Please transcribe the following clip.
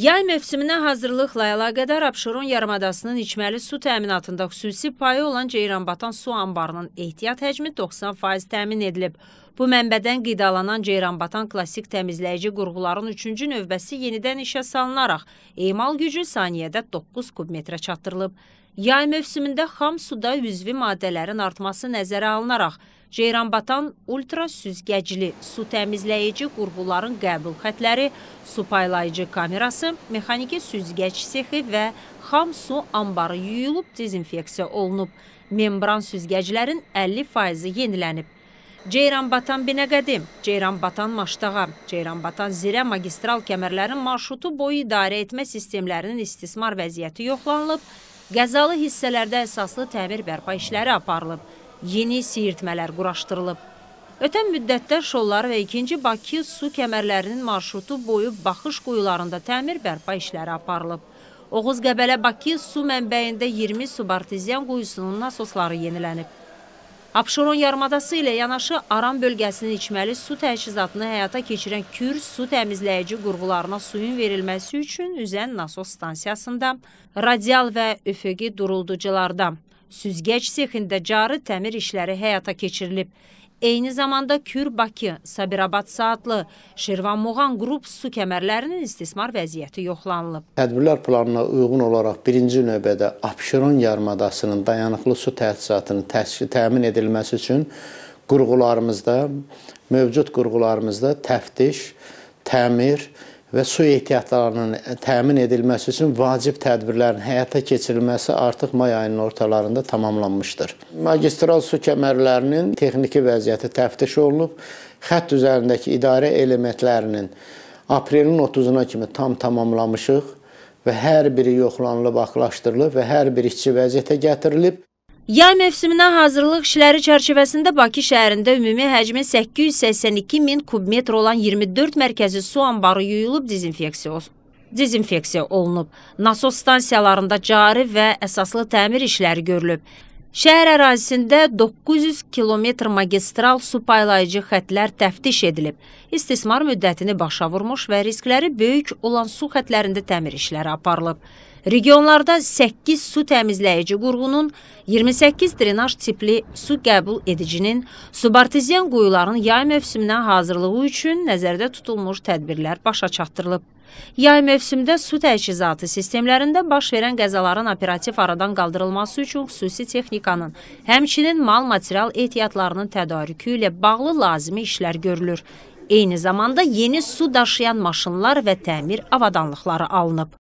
Yay mövsümünə hazırlıqla əlaqədar Abşeron yarımadasının içməli su təminatında xüsusi payı olan Ceyranbatan su anbarının ehtiyat həcmi 90% təmin edilib. Bu mənbədən qidalanan Ceyranbatan klassik təmizləyici qurğuların 3-cü növbəsi yenidən işə salınaraq emal gücü saniyədə 9 kubmetrə çatdırılıb. Yay mövsümündə xam suda üzvi maddələrin artması nəzərə alınaraq Ceyranbatan ultrasüzgəcli su təmizləyici qurğuların qəbul xətləri, su paylayıcı kamerası, mexaniki süzgəc sexi və xam su ambarı yuyulub dezinfeksiya olunub. Membran süzgəclərin 50%-i yenilənib. Ceyranbatan Binəqədim, Ceyranbatan Maştağa, Ceyranbatan Zirə magistral kəmərlərin marşrutu boyu idarə etmə sistemlərinin istismar vəziyyəti yoxlanılıb, qəzalı hissələrdə əsaslı təmir bərpa işləri aparılıb yeni siyirtmələr quraşdırılıb. Ötən müddətdə Şollar və 2-ci Bakı su kəmərlərinin marşrutu boyu baxış quyularında təmir bərpa işləri aparılıb. Oğuz Qəbələ Bakı su mənbəyində 20 subartizyan quyusunun nasosları yenilənib. Abşeron yarımadası ilə yanaşı Aran bölgəsinin içməli su təchizatını həyata keçirən Kür su təmizləyici qurğularına suyun verilməsi üçün üzən nasos stansiyasında, radial və üfüqi durulducularda süzgəc sexində cari təmir işləri həyata keçirilib. Eyni zamanda Kür-Bakı, Sabirabad saatlı, Şirvan-Muğan qrup su kəmərlərinin istismar vəziyyəti yoxlanılıb. Tədbirlər planına uyğun olaraq birinci növbədə Abşeron yarımadasının dayanıqlı su təchizatının təmin edilməsi üçün qurğularımızda, mövcud qurğularımızda təftiş, təmir, təmir, və su ehtiyatlarının təmin edilməsi üçün vacib tədbirlərin həyata keçirilməsi artıq may ayının ortalarında tamamlanmışdır. Magistral su kəmərlərinin texniki vəziyyəti təftiş olunub, xətt üzərindəki idarə elementlərinin aprelin 30-una kimi tam tamamlamışıq və hər biri yoxlanılıb, axlaşdırılıb və hər bir işçi vəziyyətə gətirilib. Yay mövsümünə hazırlıq işləri çərçivəsində Bakı şəhərində ümumi həcmi 882 min kubmetr olan 24 mərkəzi su anbarı yuyulub dezinfeksiya olsun dezinfeksiya olunub. Nasos stansiyalarında cari və əsaslı təmir işləri görülüb. Şəhər ərazisində 900 kilometr magistral su paylayıcı xətlər təftiş edilib. İstismar müddətini başa vurmuş və riskləri böyük olan su xətlərində təmir işləri aparılıb. Regionlarda 8 su təmizləyici qurğunun, 28 drenaj tipli su qəbul edicinin, subartezyan quyuların yay mövsümünə hazırlığı üçün nəzərdə tutulmuş tədbirlər başa çatdırılıb. Yay mövsümdə su təchizatı sistemlərində baş verən qəzaların operativ aradan qaldırılması üçün xüsusi texnikanın, həmçinin mal-material ehtiyatlarının tədarükü ilə bağlı lazımi işlər görülür. Eyni zamanda yeni su daşıyan maşınlar və təmir avadanlıqları alınıb.